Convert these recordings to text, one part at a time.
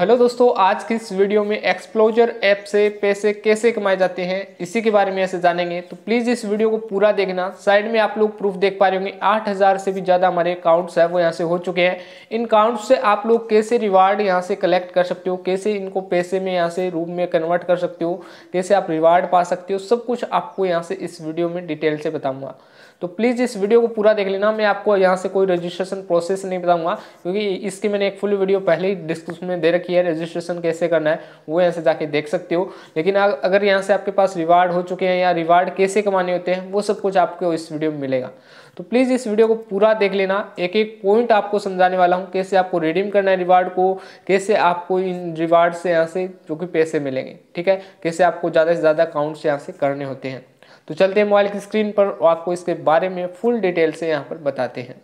hello दोस्तों आज की इस वीडियो में एक्सप्लोजर ऐप से पैसे कैसे कमाए जाते हैं इसी के बारे में ऐसे जानेंगे तो प्लीज़ इस वीडियो को पूरा देखना साइड में आप लोग प्रूफ देख पा रहे होंगे 8000 से भी ज़्यादा हमारे अकाउंट्स है वो यहाँ से हो चुके हैं इन अकाउंट्स से आप लोग कैसे रिवार्ड यहाँ से कलेक्ट कर सकते हो कैसे इनको पैसे में यहाँ से रूप में कन्वर्ट कर सकते हो कैसे आप रिवार्ड पा सकते हो सब कुछ आपको यहाँ से इस वीडियो में डिटेल से बताऊँगा तो प्लीज़ इस वीडियो को पूरा देख लेना मैं आपको यहाँ से कोई रजिस्ट्रेशन प्रोसेस नहीं बताऊँगा क्योंकि इसकी मैंने एक फुल वीडियो पहले ही डिस्क्रिप्शन में दे रखी है रजिस्ट्रेशन कैसे करना है वो यहाँ से जाके देख सकते हो लेकिन अगर यहाँ से आपके पास रिवार्ड हो चुके हैं या रिवार्ड कैसे कमाने होते हैं वो सब कुछ आपको इस वीडियो में मिलेगा तो प्लीज़ इस वीडियो को पूरा देख लेना एक एक पॉइंट आपको समझाने वाला हूँ कैसे आपको रिडीम करना है रिवार्ड को कैसे आपको इन रिवार्ड से यहाँ से जो कि पैसे मिलेंगे ठीक है कैसे आपको ज़्यादा से ज़्यादा अकाउंट से यहाँ से करने होते हैं तो चलते हैं मोबाइल की स्क्रीन पर और आपको इसके बारे में फुल डिटेल से यहाँ पर बताते हैं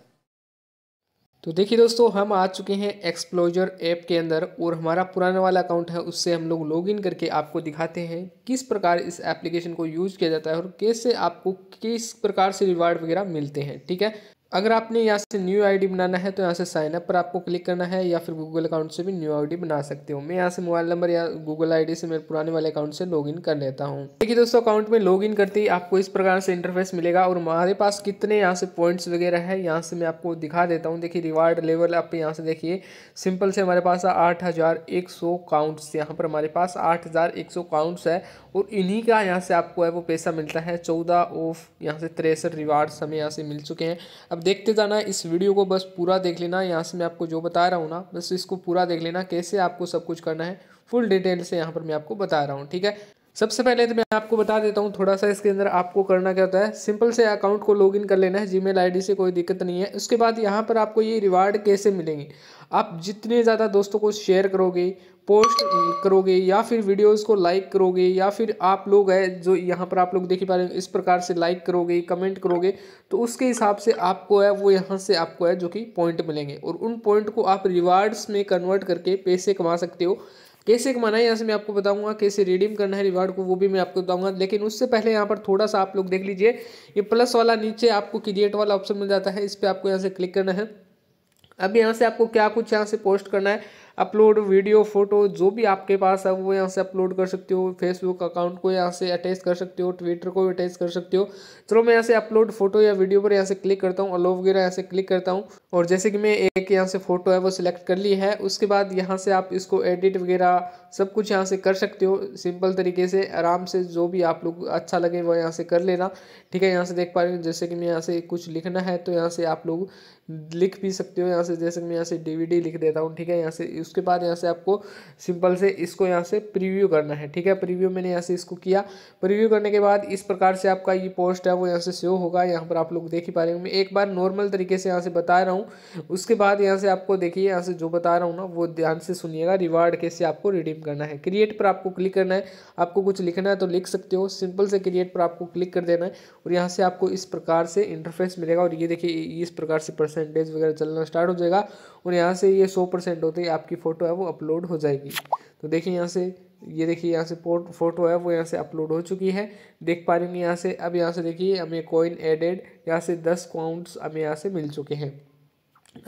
तो देखिए दोस्तों हम आ चुके हैं एक्सप्लोजर ऐप के अंदर और हमारा पुराना वाला अकाउंट है उससे हम लोग लॉगिन करके आपको दिखाते हैं किस प्रकार इस एप्लीकेशन को यूज़ किया जाता है और कैसे आपको किस प्रकार से रिवार्ड वगैरह मिलते हैं ठीक है अगर आपने यहाँ से न्यू आईडी बनाना है तो यहाँ से साइन अप पर आपको क्लिक करना है या फिर गूगल अकाउंट से भी न्यू आईडी बना सकते हो मैं यहाँ से मोबाइल नंबर या गूगल आईडी से मेरे पुराने वाले अकाउंट से लॉगिन कर लेता हूँ देखिए दोस्तों अकाउंट में लॉगिन करते ही आपको इस प्रकार से इंटरफेस मिलेगा और हमारे पास कितने यहाँ से पॉइंट्स वगैरह है यहाँ से मैं आपको दिखा देता हूँ देखिए रिवार्ड लेवल आप यहाँ से देखिए सिंपल से हमारे पास आठ हज़ार एक सौ काउंट्स यहाँ पर हमारे पास आठ हज़ार एक सौ काउंट्स है और इन्हीं का यहाँ से आपको है वो पैसा मिलता है चौदह ऑफ यहाँ से तिरसठ रिवार्ड्स हमें यहाँ से मिल चुके हैं अब देखते जाना इस वीडियो को बस पूरा देख लेना यहाँ से मैं आपको जो बता रहा हूँ ना बस इसको पूरा देख लेना कैसे आपको सब कुछ करना है फुल डिटेल से यहाँ पर मैं आपको बता रहा हूँ ठीक है सबसे पहले तो मैं आपको बता देता हूँ थोड़ा सा इसके अंदर आपको करना क्या होता है सिंपल से अकाउंट को लॉगिन कर लेना है जीमेल आईडी से कोई दिक्कत नहीं है उसके बाद यहाँ पर आपको ये रिवार्ड कैसे मिलेंगे आप जितने ज़्यादा दोस्तों को शेयर करोगे पोस्ट करोगे या फिर वीडियोस को लाइक करोगे या फिर आप लोग हैं जो यहाँ पर आप लोग देख पा रहे हो इस प्रकार से लाइक करोगे कमेंट करोगे तो उसके हिसाब से आपको है वो यहाँ से आपको है जो कि पॉइंट मिलेंगे और उन पॉइंट को आप रिवार्ड्स में कन्वर्ट करके पैसे कमा सकते हो कैसे कमाना है यहाँ से मैं आपको बताऊंगा कैसे रिडीम करना है रिवार्ड को वो भी मैं आपको बताऊंगा लेकिन उससे पहले यहाँ पर थोड़ा सा आप लोग देख लीजिए ये प्लस वाला नीचे आपको क्रिएट वाला ऑप्शन मिल जाता है इस पर आपको यहाँ से क्लिक करना है अब यहाँ से आपको क्या कुछ यहाँ से पोस्ट करना है अपलोड वीडियो फोटो जो भी आपके पास है वो यहाँ से अपलोड कर सकते हो फेसबुक अकाउंट को यहाँ से अटैच कर सकते हो ट्विटर को अटैच कर सकते हो चलो मैं यहाँ से अपलोड फोटो या वीडियो पर यहाँ से क्लिक करता हूँ अलो वगैरह यहाँ से क्लिक करता हूँ और जैसे कि मैं एक यहाँ से फोटो है वो सिलेक्ट कर ली है उसके बाद यहाँ से आप इसको एडिट वगैरह सब कुछ यहाँ से कर सकते हो सिंपल तरीके से आराम से जो भी आप लोग अच्छा लगे वो यहाँ से कर लेना ठीक है यहाँ से देख पा रहे हो जैसे कि मैं यहाँ से कुछ लिखना है तो यहाँ से आप लोग लिख भी सकते हो यहाँ से जैसे मैं यहाँ से डीवीडी लिख देता हूँ ठीक है यहाँ से उसके बाद यहाँ से आपको सिंपल से इसको यहाँ से प्रीव्यू करना है ठीक है प्रीव्यू मैंने यहाँ से इसको किया प्रीव्यू करने के बाद इस प्रकार से आपका ये पोस्ट है वो यहाँ से शो होगा यहाँ पर आप लोग देख ही पा रहे हो मैं एक बार नॉर्मल तरीके से यहाँ से बता रहा हूँ उसके बाद यहाँ से आपको देखिए यहाँ से जो बता रहा हूँ ना वो ध्यान से सुनिएगा रिवार्ड कैसे आपको रिडीम करना है क्रिएट पर आपको क्लिक करना है आपको कुछ लिखना है तो लिख सकते हो सिंपल से क्रिएट पर आपको क्लिक कर देना है और यहाँ से आपको इस प्रकार से इंटरफेस मिलेगा और ये देखिए इस प्रकार से परसेंटेज वगैरह चलना स्टार्ट हो जाएगा और यहाँ से ये सौ परसेंट होते ही आपकी फ़ोटो है वो अपलोड हो जाएगी तो देखिए यहाँ से ये देखिए यहाँ से फोटो है वो यहाँ से अपलोड हो चुकी है देख पा रही हूँ यहाँ से अब यहाँ से देखिए हमें कॉइन एडेड यहाँ से दस काउंट्स हमें यहाँ से मिल चुके हैं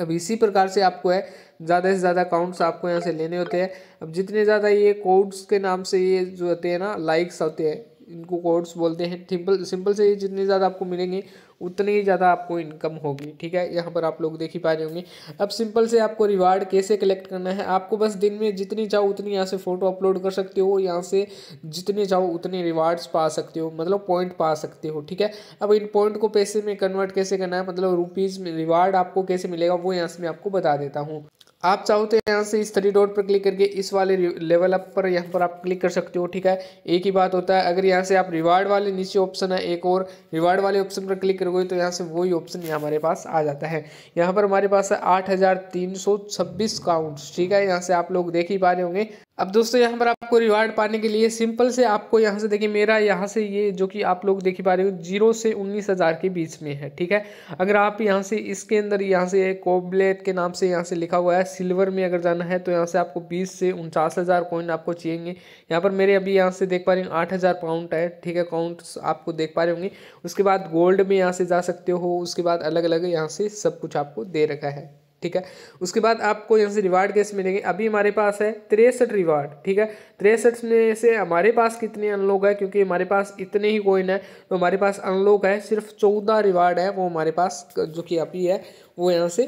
अब इसी प्रकार से आपको है ज़्यादा से ज़्यादा काउंट्स आपको यहाँ से लेने होते हैं अब जितने ज़्यादा ये कोड्स के नाम से ये जो होते हैं ना लाइक्स होते हैं इनको कोड्स बोलते हैं सिंपल सिंपल से ये जितने ज़्यादा आपको मिलेंगे उतनी ही ज़्यादा आपको इनकम होगी ठीक है यहाँ पर आप लोग देख ही पा रहे होंगे अब सिंपल से आपको रिवार्ड कैसे कलेक्ट करना है आपको बस दिन में जितनी चाहो उतनी यहाँ से फ़ोटो अपलोड कर सकते हो यहाँ से जितने चाहो उतने रिवार्ड्स पा सकते हो मतलब पॉइंट पा सकते हो ठीक है अब इन पॉइंट को पैसे में कन्वर्ट कैसे करना है मतलब रुपीज़ में रिवार्ड आपको कैसे मिलेगा वो यहाँ से मैं आपको बता देता हूँ आप चाहो तो यहाँ से इस थ्री डॉट पर क्लिक करके इस वाले लेवल अप पर यहाँ पर आप क्लिक कर सकते हो ठीक है एक ही बात होता है अगर यहाँ से आप रिवार्ड वाले नीचे ऑप्शन है एक और रिवार्ड वाले ऑप्शन पर क्लिक करोगे तो यहाँ से वही ऑप्शन यहाँ हमारे पास आ जाता है यहाँ पर हमारे पास है आठ हज़ार तीन सौ छब्बीस काउंट्स ठीक है यहाँ से आप लोग देख ही पा रहे होंगे अब दोस्तों यहाँ पर आपको रिवार्ड पाने के लिए सिंपल से आपको यहाँ से देखिए मेरा यहाँ से ये जो कि आप लोग देख पा रहे हो जीरो से उन्नीस हज़ार के बीच में है ठीक है अगर आप यहाँ से इसके अंदर यहाँ से कोबलेट के नाम से यहाँ से लिखा हुआ है सिल्वर में अगर जाना है तो यहाँ से आपको बीस से उनचास हज़ार कॉइन आपको चाहिए यहाँ पर मेरे अभी यहाँ से देख पा रहे हैं आठ हज़ार पाउंड है ठीक है काउंट आपको देख पा रहे होंगे उसके बाद गोल्ड में यहाँ से जा सकते हो उसके बाद अलग अलग यहाँ से सब कुछ आपको दे रखा है ठीक है उसके बाद आपको यहाँ से रिवार्ड कैसे मिलेंगे अभी हमारे पास है तिरसठ रिवार्ड ठीक है तिरसठ में से हमारे पास कितने अनलॉक है क्योंकि हमारे पास इतने ही कोइन है तो हमारे पास अनलॉक है सिर्फ चौदह रिवार्ड है वो हमारे पास जो कि अभी है वो यहाँ से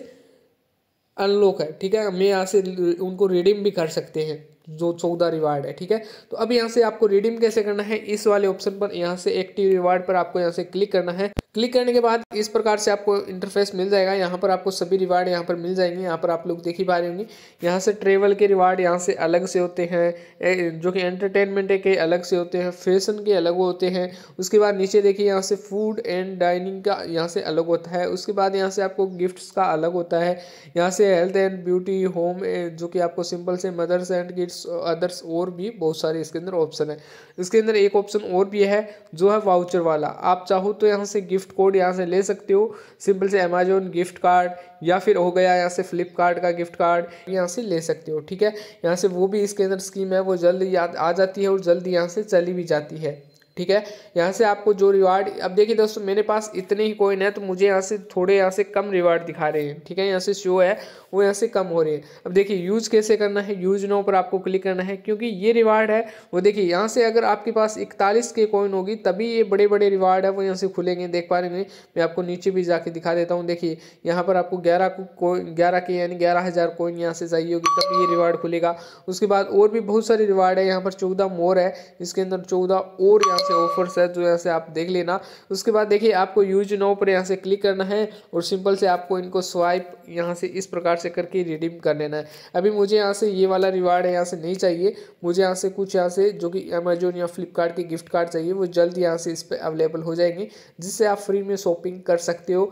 अनलॉक है ठीक है हमें यहाँ से उनको रिडीम भी कर सकते हैं जो चौदह रिवार्ड है ठीक है तो अब यहाँ से आपको रिडीम कैसे करना है इस वाले ऑप्शन पर यहाँ से एक्टिव रिवार्ड पर आपको यहाँ से क्लिक करना है क्लिक करने के बाद इस प्रकार से आपको इंटरफेस मिल जाएगा यहाँ पर आपको सभी रिवार्ड यहाँ पर मिल जाएंगे यहाँ पर आप लोग देख ही पा रहे होंगे यहाँ से ट्रेवल के रिवार्ड यहाँ से अलग से होते हैं जो कि एंटरटेनमेंट के अलग से होते हैं फैशन के अलग होते हैं उसके बाद नीचे देखिए यहाँ से फूड एंड डाइनिंग का यहाँ से अलग होता है उसके बाद यहाँ से आपको गिफ्ट्स का अलग होता है यहाँ से हेल्थ एंड ब्यूटी होम जो कि आपको सिंपल से मदर्स एंड गिट्स अदर्स और भी बहुत सारे इसके अंदर ऑप्शन है इसके अंदर एक ऑप्शन और भी है जो है वाउचर वाला आप चाहो तो यहाँ से गिफ्ट गिफ्ट कोड यहाँ से ले सकते हो सिंपल से अमेजोन गिफ्ट कार्ड या फिर हो गया यहाँ से फ्लिपकार्ट का गिफ्ट कार्ड यहाँ से ले सकते हो ठीक है यहाँ से वो भी इसके अंदर स्कीम है वो जल्द आ जाती है और जल्द यहाँ से चली भी जाती है ठीक है यहाँ से आपको जो रिवार्ड अब देखिए दोस्तों मेरे पास इतने ही कोइन है तो मुझे यहाँ से थोड़े यहाँ से कम रिवार्ड दिखा रहे हैं ठीक है यहाँ से शो है वो यहाँ से कम हो रहे हैं अब देखिए यूज़ कैसे करना है यूज नो पर आपको क्लिक करना है क्योंकि ये रिवार्ड है वो देखिए यहाँ से अगर आपके पास इकतालीस के कोइन होगी तभी ये बड़े बड़े रिवार्ड है वो यहाँ से खुलेंगे देख पा रहे हैं मैं आपको नीचे भी जाके दिखा देता हूँ देखिए यहाँ पर आपको ग्यारह को ग्यारह के यानी ग्यारह हज़ार कोइन यहाँ से चाहिए होगी तभी ये रिवार्ड खुलेगा उसके बाद और भी बहुत सारे रिवार्ड है यहाँ पर चौदह मोर है इसके अंदर चौदह और यहाँ से से ऑफर्स है तो यहाँ से आप देख लेना उसके बाद देखिए आपको यूज नाउ पर यहाँ से क्लिक करना है और सिंपल से आपको इनको स्वाइप यहाँ से इस प्रकार से करके रिडीम कर लेना है अभी मुझे यहाँ से ये वाला रिवार्ड है यहाँ से नहीं चाहिए मुझे यहाँ से कुछ यहाँ से जो कि अमेजोन या फ्लिपकार्ट के गिफ्ट कार्ड चाहिए वो जल्द यहाँ से इस पर अवेलेबल हो जाएंगे जिससे आप फ्री में शॉपिंग कर सकते हो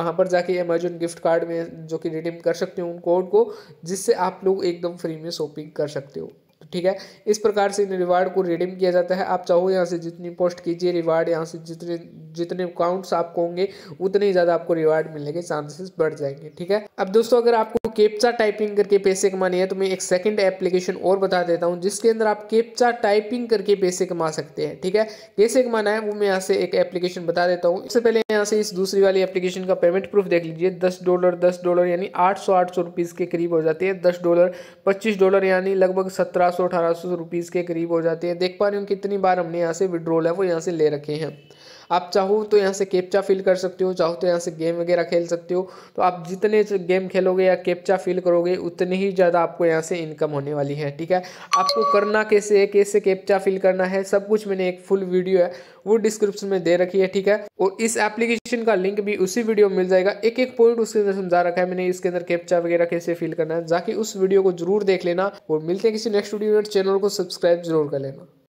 वहाँ पर जाके अमेजोन गिफ्ट कार्ड में जो कि रिडीम कर सकते हो उन कोड को जिससे आप लोग एकदम फ्री में शॉपिंग कर सकते हो ठीक है इस प्रकार से इन रिवार्ड को रिडीम किया जाता है आप चाहो यहाँ से जितनी पोस्ट कीजिए रिवार्ड यहाँ से जितने जितने काउंट्स आपको होंगे उतने ही ज़्यादा आपको रिवार्ड मिलने के चांसेस बढ़ जाएंगे ठीक है अब दोस्तों अगर आपको केपचा टाइपिंग करके पैसे कमाने हैं तो मैं एक सेकंड एप्लीकेशन और बता देता हूँ जिसके अंदर आप केपचा टाइपिंग करके पैसे कमा सकते हैं ठीक है कैसे कमाना है वो मैं यहाँ से एक एप्लीकेशन बता देता हूँ इससे पहले यहाँ से इस दूसरी वाली एप्लीकेशन का पेमेंट प्रूफ देख लीजिए दस डॉलर दस डॉलर यानी आठ सौ आठ सौ रुपीज़ के करीब हो जाते हैं दस डॉलर पच्चीस डॉलर यानी लगभग सत्रह सौ अठारह सौ रुपीज़ के करीब हो जाते हैं देख पा रहे हो कितनी बार हमने यहाँ से विड्रोल है वो यहाँ से ले रखे हैं आप चाहो तो यहाँ से कैप्चा फिल कर सकते हो चाहो तो यहाँ से गेम वगैरह खेल सकते हो तो आप जितने गेम खेलोगे या कैप्चा फिल करोगे उतनी ही ज़्यादा आपको यहाँ से इनकम होने वाली है ठीक है आपको करना कैसे है कैसे कैप्चा फिल करना है सब कुछ मैंने एक फुल वीडियो है वो डिस्क्रिप्शन में दे रखी है ठीक है और इस एप्लीकेशन का लिंक भी उसी वीडियो में मिल जाएगा एक एक पॉइंट उसके अंदर समझा रखा है मैंने इसके अंदर कैप्चा वगैरह कैसे फिल करना है जाके उस वीडियो को जरूर देख लेना और मिलते हैं किसी नेक्स्ट वीडियो में चैनल को सब्सक्राइब जरूर कर लेना